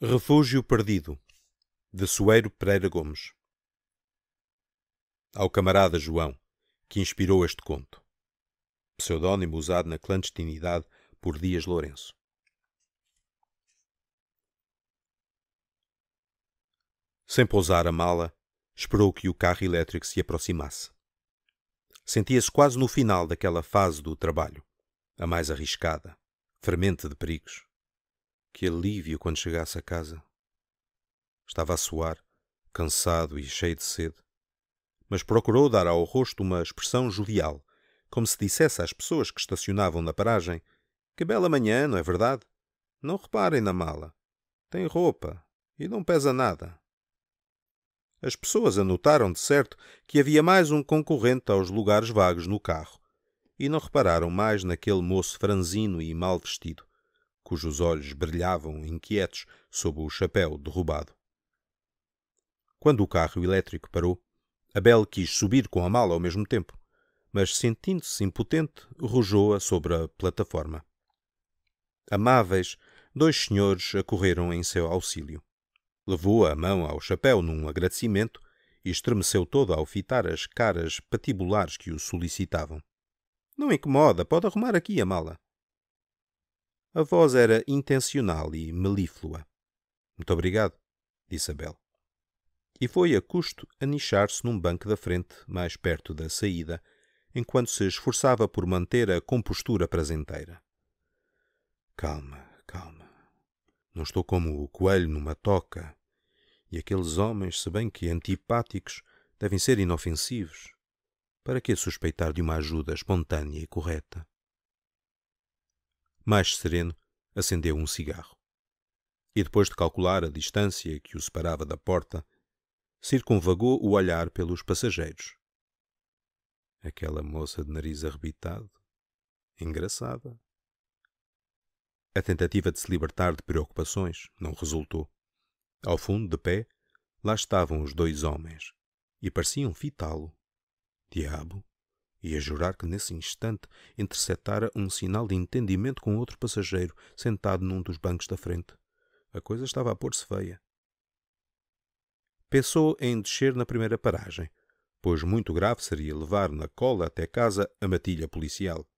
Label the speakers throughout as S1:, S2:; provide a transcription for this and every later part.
S1: Refúgio Perdido de Soeiro Pereira Gomes Ao camarada João, que inspirou este conto. Pseudónimo usado na clandestinidade por Dias Lourenço. Sem pousar a mala, esperou que o carro elétrico se aproximasse. Sentia-se quase no final daquela fase do trabalho, a mais arriscada, fermente de perigos que alívio quando chegasse a casa! Estava a suar, cansado e cheio de sede, mas procurou dar ao rosto uma expressão jovial, como se dissesse às pessoas que estacionavam na paragem: Que bela manhã, não é verdade? Não reparem na mala. Tem roupa e não pesa nada. As pessoas anotaram de certo que havia mais um concorrente aos lugares vagos no carro e não repararam mais naquele moço franzino e mal vestido cujos olhos brilhavam inquietos sob o chapéu derrubado. Quando o carro elétrico parou, Abel quis subir com a mala ao mesmo tempo, mas sentindo-se impotente, rojou-a sobre a plataforma. Amáveis, dois senhores acorreram em seu auxílio. Levou a mão ao chapéu num agradecimento e estremeceu todo ao fitar as caras patibulares que o solicitavam. Não incomoda, pode arrumar aqui a mala. A voz era intencional e melíflua. Muito obrigado, disse Abel. E foi a custo a nichar se num banco da frente, mais perto da saída, enquanto se esforçava por manter a compostura prazenteira. Calma, calma. Não estou como o coelho numa toca. E aqueles homens, se bem que antipáticos, devem ser inofensivos. Para que suspeitar de uma ajuda espontânea e correta? mais sereno, acendeu um cigarro. E depois de calcular a distância que o separava da porta, circunvagou o olhar pelos passageiros. Aquela moça de nariz arrebitado, engraçada. A tentativa de se libertar de preocupações não resultou. Ao fundo, de pé, lá estavam os dois homens e pareciam fitá-lo. Diabo, e a jurar que nesse instante interceptara um sinal de entendimento com outro passageiro sentado num dos bancos da frente. A coisa estava a pôr-se feia. Pensou em descer na primeira paragem, pois muito grave seria levar na cola até casa a matilha policial.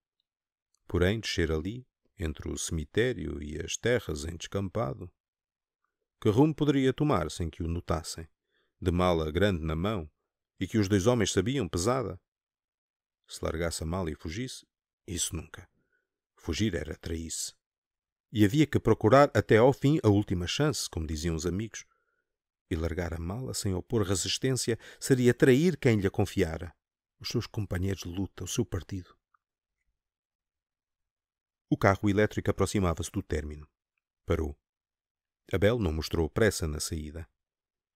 S1: Porém, descer ali, entre o cemitério e as terras em descampado, que rumo poderia tomar sem que o notassem, de mala grande na mão, e que os dois homens sabiam pesada? se largasse a mala e fugisse, isso nunca. Fugir era trair-se. E havia que procurar até ao fim a última chance, como diziam os amigos. E largar a mala sem opor resistência seria trair quem lhe confiara. Os seus companheiros de luta, o seu partido. O carro elétrico aproximava-se do término. Parou. Abel não mostrou pressa na saída.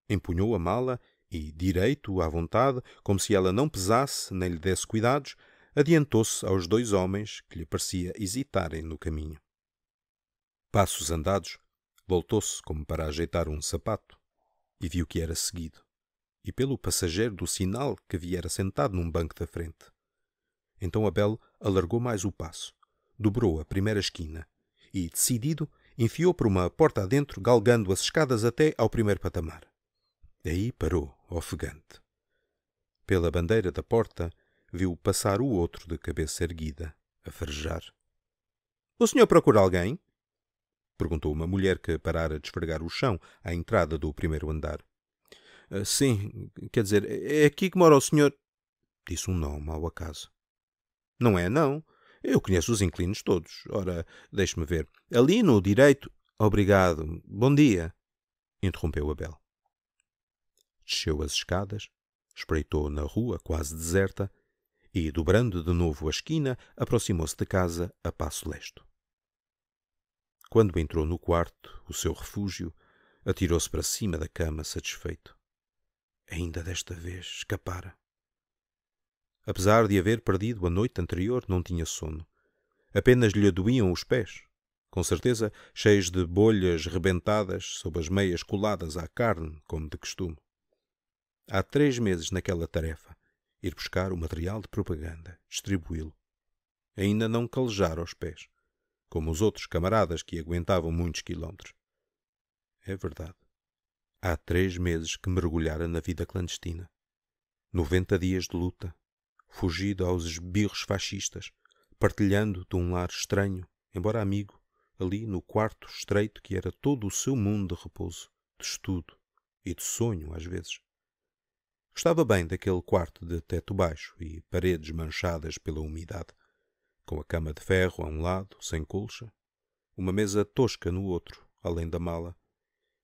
S1: Empunhou a mala e direito à vontade, como se ela não pesasse nem lhe desse cuidados, adiantou-se aos dois homens que lhe parecia hesitarem no caminho. Passos andados, voltou-se como para ajeitar um sapato e viu que era seguido, e pelo passageiro do sinal que viera sentado num banco da frente. Então Abel alargou mais o passo, dobrou a primeira esquina e, decidido, enfiou por uma porta adentro, galgando as escadas até ao primeiro patamar. Daí parou ofegante. Pela bandeira da porta, viu passar o outro de cabeça erguida, a farejar. — O senhor procura alguém? — perguntou uma mulher que parara de esfregar o chão à entrada do primeiro andar. Ah, — Sim, quer dizer, é aqui que mora o senhor — disse um nome ao acaso. — Não é, não. Eu conheço os inclinos todos. Ora, deixe-me ver. Ali no direito... — Obrigado. Bom dia — interrompeu Abel desceu as escadas, espreitou na rua quase deserta e, dobrando de novo a esquina, aproximou-se de casa a passo lesto. Quando entrou no quarto, o seu refúgio, atirou-se para cima da cama satisfeito. Ainda desta vez escapara. Apesar de haver perdido a noite anterior, não tinha sono. Apenas lhe doíam os pés, com certeza cheios de bolhas rebentadas sob as meias coladas à carne, como de costume há três meses naquela tarefa: ir buscar o material de propaganda, distribuí-lo. Ainda não calejara os pés, como os outros camaradas que aguentavam muitos quilómetros. É verdade. Há três meses que mergulhara na vida clandestina. Noventa dias de luta, fugido aos esbirros fascistas, partilhando de um lar estranho, embora amigo, ali no quarto estreito que era todo o seu mundo de repouso, de estudo e de sonho, às vezes. Gostava bem daquele quarto de teto baixo e paredes manchadas pela umidade, com a cama de ferro a um lado, sem colcha, uma mesa tosca no outro, além da mala,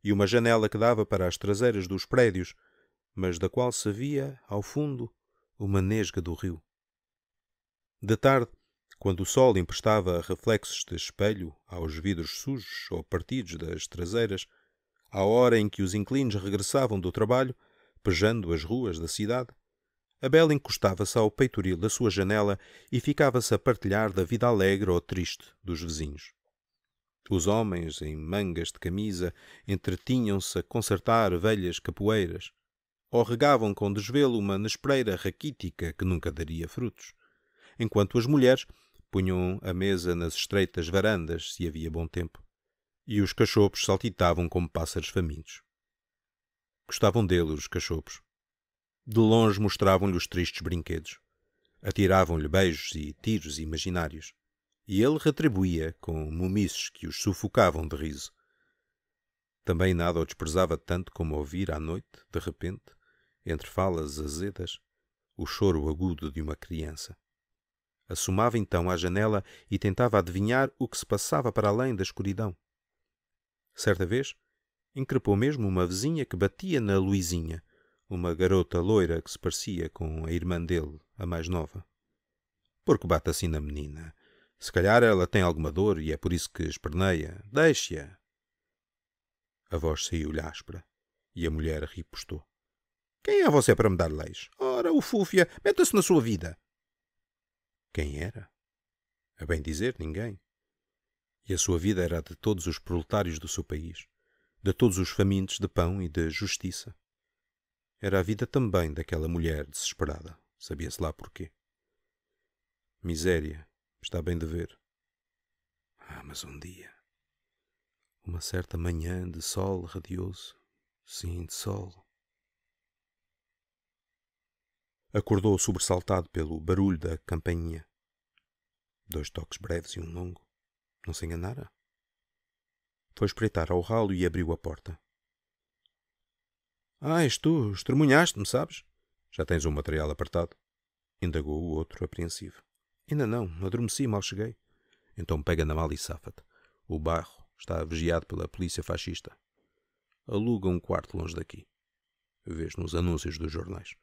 S1: e uma janela que dava para as traseiras dos prédios, mas da qual se via, ao fundo, uma nesga do rio. De tarde, quando o sol emprestava reflexos de espelho aos vidros sujos ou partidos das traseiras, à hora em que os inclinos regressavam do trabalho, pejando as ruas da cidade, Abel encostava-se ao peitoril da sua janela e ficava-se a partilhar da vida alegre ou triste dos vizinhos. Os homens, em mangas de camisa, entretinham-se a consertar velhas capoeiras, ou regavam com desvelo uma nespreira raquítica que nunca daria frutos, enquanto as mulheres punham a mesa nas estreitas varandas se havia bom tempo, e os cachorros saltitavam como pássaros famintos. Gostavam dele os cachorros. De longe mostravam-lhe os tristes brinquedos. Atiravam-lhe beijos e tiros imaginários. E ele retribuía com mumices que os sufocavam de riso. Também nada o desprezava tanto como ouvir à noite, de repente, entre falas azedas, o choro agudo de uma criança. Assomava então à janela e tentava adivinhar o que se passava para além da escuridão. Certa vez, Increpou mesmo uma vizinha que batia na Luizinha, uma garota loira que se parecia com a irmã dele, a mais nova. Porque bate assim na menina? Se calhar ela tem alguma dor e é por isso que esperneia. Deixe-a. A voz saiu-lhe áspera e a mulher ripostou. Quem é você para me dar leis? Ora, o Fúfia, meta-se na sua vida. Quem era? A bem dizer, ninguém. E a sua vida era a de todos os proletários do seu país de todos os famintos de pão e de justiça. Era a vida também daquela mulher desesperada, sabia-se lá porquê. Miséria, está bem de ver. Ah, mas um dia, uma certa manhã de sol radioso, sim, de sol, acordou sobressaltado pelo barulho da campainha. Dois toques breves e um longo. Não se enganara? Foi espreitar ao ralo e abriu a porta. Ah, és tu. Estremunhaste-me, sabes? Já tens o material apertado? Indagou o outro, apreensivo. Ainda não. Adormeci, mal cheguei. Então pega na mala e safa-te. O barro está vigiado pela polícia fascista. Aluga um quarto longe daqui. Vês nos anúncios dos jornais.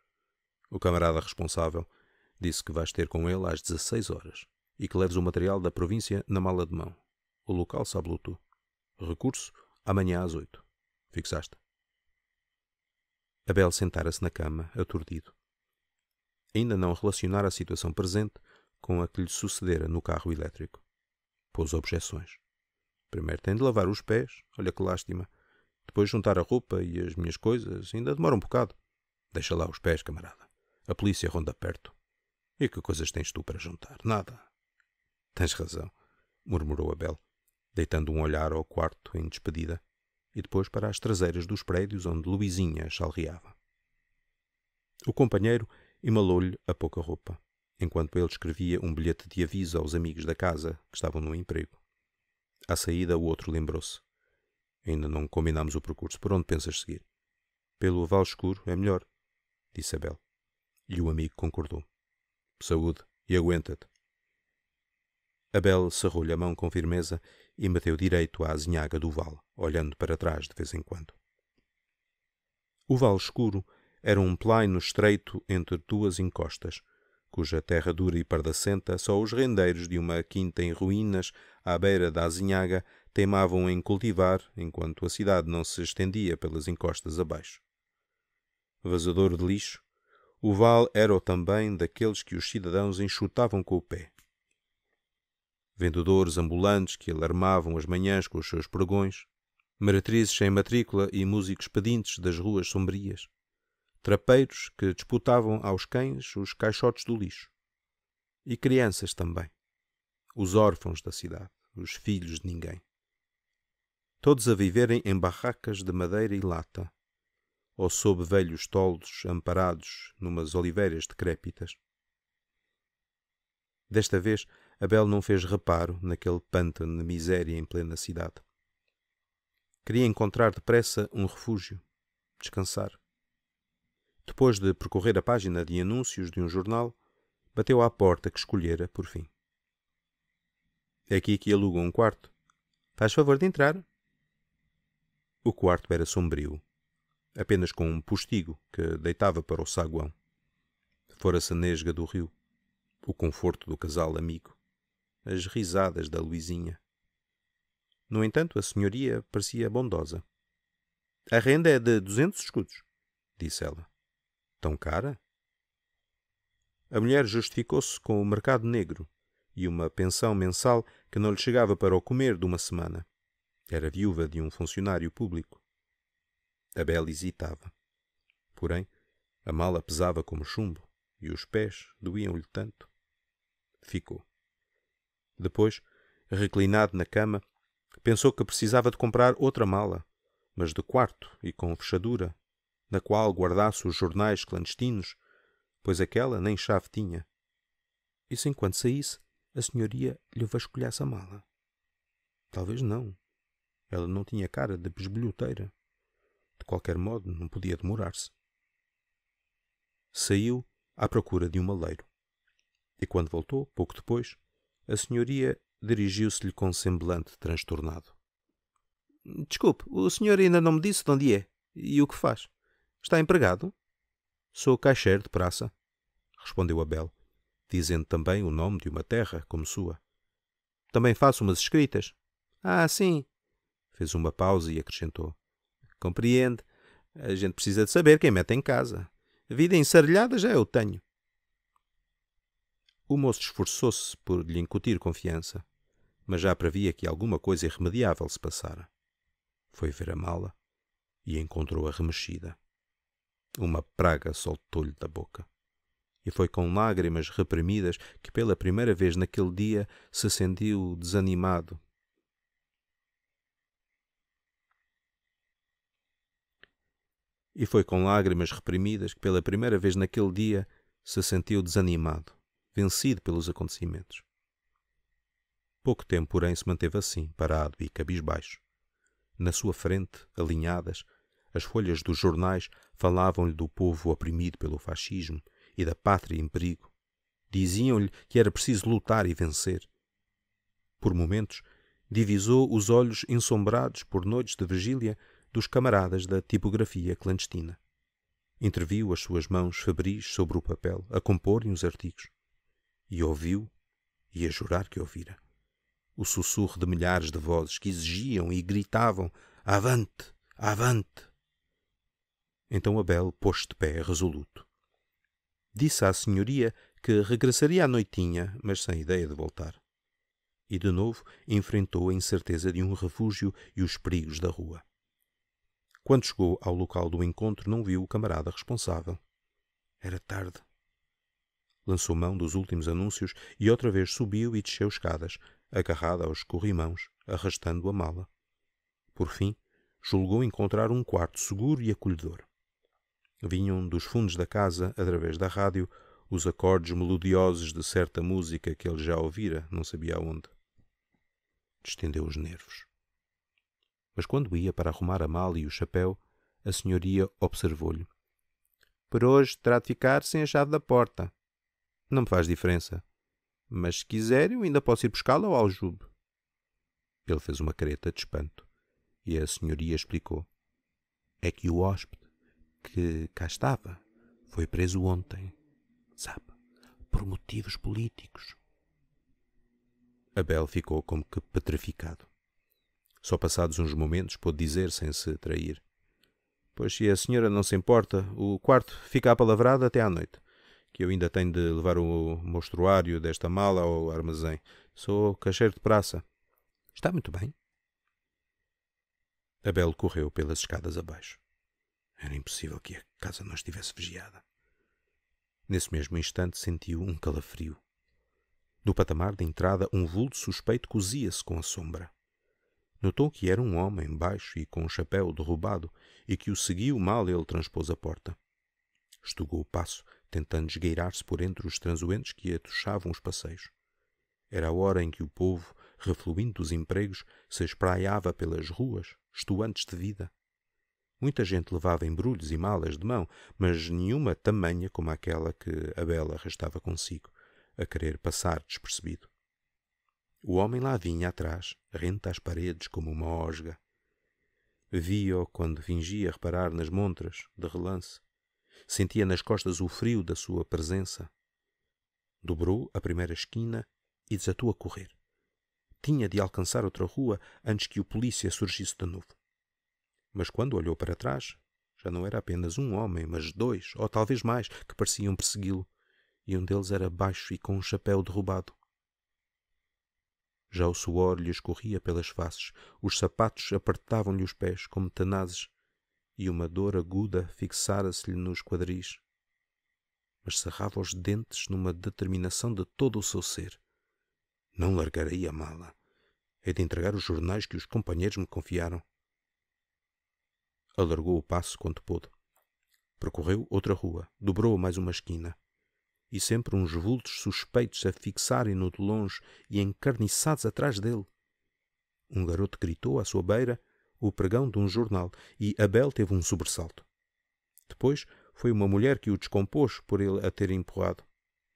S1: O camarada responsável disse que vais ter com ele às 16 horas e que leves o material da província na mala de mão. O local sabe-lo tu. Recurso amanhã às oito. Fixaste. Abel sentara-se na cama, aturdido. Ainda não relacionara a situação presente com a que lhe sucedera no carro elétrico. Pôs objeções. Primeiro tem de lavar os pés, olha que lástima. Depois juntar a roupa e as minhas coisas, ainda demora um bocado. Deixa lá os pés, camarada. A polícia ronda perto. E que coisas tens tu para juntar? Nada. Tens razão, murmurou Abel, deitando um olhar ao quarto em despedida e depois para as traseiras dos prédios onde Luizinha chalreava. O companheiro emalou-lhe a pouca roupa, enquanto ele escrevia um bilhete de aviso aos amigos da casa que estavam no emprego. À saída, o outro lembrou-se. Ainda não combinámos o percurso. Por onde pensas seguir? Pelo vale escuro é melhor, disse Abel. E o amigo concordou. Saúde e aguenta-te. Abel sarrou-lhe a mão com firmeza e meteu direito à azinhaga do vale, olhando para trás de vez em quando. O vale escuro era um plaino estreito entre duas encostas, cuja terra dura e pardacenta só os rendeiros de uma quinta em ruínas à beira da azinhaga teimavam em cultivar, enquanto a cidade não se estendia pelas encostas abaixo. Vazador de lixo, o vale era também daqueles que os cidadãos enxutavam com o pé, vendedores ambulantes que alarmavam as manhãs com os seus pregões, meretrizes sem matrícula e músicos pedintes das ruas sombrias, trapeiros que disputavam aos cães os caixotes do lixo. E crianças também, os órfãos da cidade, os filhos de ninguém. Todos a viverem em barracas de madeira e lata, ou sob velhos toldos amparados numas oliveiras decrépitas. Desta vez Abel não fez reparo naquele pântano de miséria em plena cidade. Queria encontrar depressa um refúgio, descansar. Depois de percorrer a página de anúncios de um jornal, bateu à porta que escolhera por fim. É aqui que alugam um quarto. Faz favor de entrar. O quarto era sombrio, apenas com um postigo que deitava para o saguão. Fora-se a nesga do rio, o conforto do casal amigo as risadas da Luizinha. No entanto, a senhoria parecia bondosa. A renda é de duzentos escudos, disse ela. Tão cara? A mulher justificou-se com o mercado negro e uma pensão mensal que não lhe chegava para o comer de uma semana. Era viúva de um funcionário público. Abel hesitava. Porém, a mala pesava como chumbo e os pés doíam-lhe tanto. Ficou. Depois, reclinado na cama, pensou que precisava de comprar outra mala, mas de quarto e com fechadura, na qual guardasse os jornais clandestinos, pois aquela nem chave tinha. E se enquanto saísse, a senhoria lhe vasculhasse a mala? Talvez não. Ela não tinha cara de besbilhoteira. De qualquer modo, não podia demorar-se. Saiu à procura de um maleiro. E quando voltou, pouco depois, a senhoria dirigiu-se-lhe com semblante transtornado. Desculpe, o senhor ainda não me disse de onde é e o que faz. Está empregado? Sou caixeiro de praça, respondeu Abel, dizendo também o nome de uma terra como sua. Também faço umas escritas. Ah, sim. Fez uma pausa e acrescentou. Compreende. A gente precisa de saber quem mete em casa. vida ensarilhada já eu tenho. O moço esforçou-se por lhe incutir confiança, mas já previa que alguma coisa irremediável se passara. Foi ver a mala e encontrou-a remexida. Uma praga soltou-lhe da boca. E foi com lágrimas reprimidas que pela primeira vez naquele dia se sentiu desanimado. E foi com lágrimas reprimidas que pela primeira vez naquele dia se sentiu desanimado vencido pelos acontecimentos. Pouco tempo, porém, se manteve assim, parado e cabisbaixo. Na sua frente, alinhadas, as folhas dos jornais falavam-lhe do povo oprimido pelo fascismo e da pátria em perigo. Diziam-lhe que era preciso lutar e vencer. Por momentos, divisou os olhos ensombrados por noites de vigília dos camaradas da tipografia clandestina. Interviu as suas mãos febris sobre o papel, a comporem os artigos e ouviu, e a jurar que ouvira, o sussurro de milhares de vozes que exigiam e gritavam Avante! Avante! Então Abel pôs de pé resoluto. Disse à senhoria que regressaria à noitinha, mas sem ideia de voltar. E de novo enfrentou a incerteza de um refúgio e os perigos da rua. Quando chegou ao local do encontro, não viu o camarada responsável. Era tarde lançou mão dos últimos anúncios e outra vez subiu e desceu escadas, agarrada aos corrimãos, arrastando a mala. Por fim, julgou encontrar um quarto seguro e acolhedor. Vinham dos fundos da casa, através da rádio, os acordes melodiosos de certa música que ele já ouvira, não sabia onde. Distendeu os nervos. Mas quando ia para arrumar a mala e o chapéu, a senhoria observou-lhe. Por hoje terá de ficar sem a chave da porta. Não me faz diferença. Mas se quiser, eu ainda posso ir buscá-la ao aljube. Ele fez uma careta de espanto e a senhoria explicou. É que o hóspede que cá estava foi preso ontem, sabe, por motivos políticos. Abel ficou como que petrificado. Só passados uns momentos pôde dizer sem se trair. Pois se a senhora não se importa, o quarto fica apalavrado até à noite que eu ainda tenho de levar o mostruário desta mala ao armazém. Sou caixeiro de praça. Está muito bem. Abel correu pelas escadas abaixo. Era impossível que a casa não estivesse vigiada. Nesse mesmo instante sentiu um calafrio. Do patamar da entrada, um vulto suspeito cozia-se com a sombra. Notou que era um homem baixo e com um chapéu derrubado e que o seguiu mal ele transpôs a porta. Estugou o passo tentando esgueirar-se por entre os transeuntes que atochavam os passeios. Era a hora em que o povo, refluindo dos empregos, se espraiava pelas ruas, estuantes de vida. Muita gente levava embrulhos e malas de mão, mas nenhuma tamanha como aquela que a bela arrastava consigo, a querer passar despercebido. O homem lá vinha atrás, rente às paredes como uma osga. Vi-o quando fingia reparar nas montras, de relance, Sentia nas costas o frio da sua presença. Dobrou a primeira esquina e desatou a correr. Tinha de alcançar outra rua antes que o polícia surgisse de novo. Mas quando olhou para trás, já não era apenas um homem, mas dois, ou talvez mais, que pareciam persegui-lo, e um deles era baixo e com um chapéu derrubado. Já o suor lhe escorria pelas faces, os sapatos apertavam-lhe os pés como tenazes, e uma dor aguda fixara-se-lhe nos quadris. Mas cerrava os dentes numa determinação de todo o seu ser. Não largarei a mala. Hei de entregar os jornais que os companheiros me confiaram. Alargou o passo quanto pôde. Percorreu outra rua, dobrou mais uma esquina. E sempre uns vultos suspeitos a fixarem-no de longe e encarniçados atrás dele. Um garoto gritou à sua beira o pregão de um jornal e Abel teve um sobressalto. Depois foi uma mulher que o descompôs por ele a ter empurrado.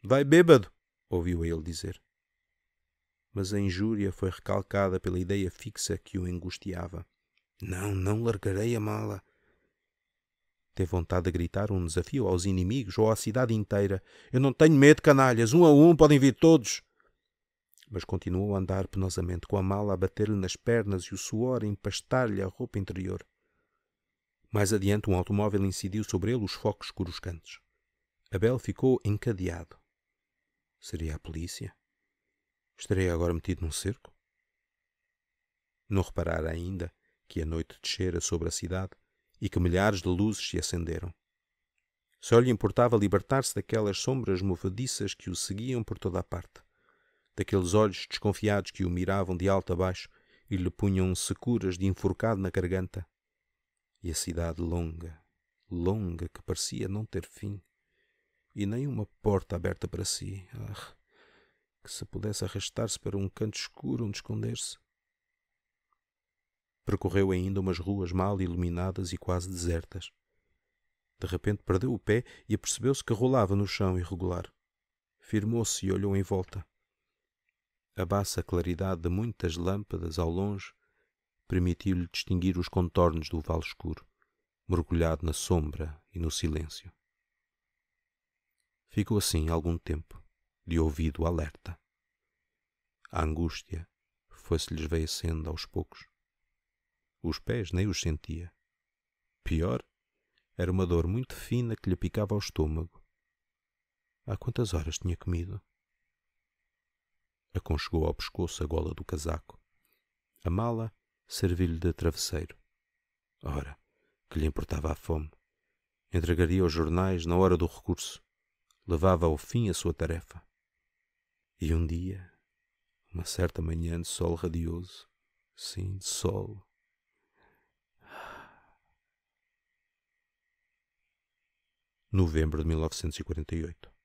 S1: Vai bêbado! ouviu ele dizer. Mas a injúria foi recalcada pela ideia fixa que o angustiava. Não, não largarei a mala. Teve vontade de gritar um desafio aos inimigos ou à cidade inteira. Eu não tenho medo, canalhas. Um a um podem vir todos mas continuou a andar penosamente com a mala a bater-lhe nas pernas e o suor a empastar-lhe a roupa interior. Mais adiante, um automóvel incidiu sobre ele os focos coruscantes. Abel ficou encadeado. Seria a polícia? Estarei agora metido num cerco? Não reparara ainda que a noite descera sobre a cidade e que milhares de luzes se acenderam. Só lhe importava libertar-se daquelas sombras movediças que o seguiam por toda a parte daqueles olhos desconfiados que o miravam de alto a baixo e lhe punham securas de enforcado na garganta. E a cidade longa, longa, que parecia não ter fim, e nem uma porta aberta para si, ah, que se pudesse arrastar-se para um canto escuro onde esconder-se. Percorreu ainda umas ruas mal iluminadas e quase desertas. De repente perdeu o pé e apercebeu-se que rolava no chão irregular. Firmou-se e olhou em volta. A baça claridade de muitas lâmpadas ao longe permitiu-lhe distinguir os contornos do vale escuro, mergulhado na sombra e no silêncio. Ficou assim algum tempo, de ouvido alerta. A angústia foi-se lhes vencendo aos poucos. Os pés nem os sentia. Pior, era uma dor muito fina que lhe picava ao estômago. Há quantas horas tinha comido? aconchegou ao pescoço a gola do casaco. A mala serviu-lhe de travesseiro. Ora, que lhe importava a fome? Entregaria os jornais na hora do recurso. Levava ao fim a sua tarefa. E um dia, uma certa manhã de sol radioso, sim, de sol, novembro de 1948.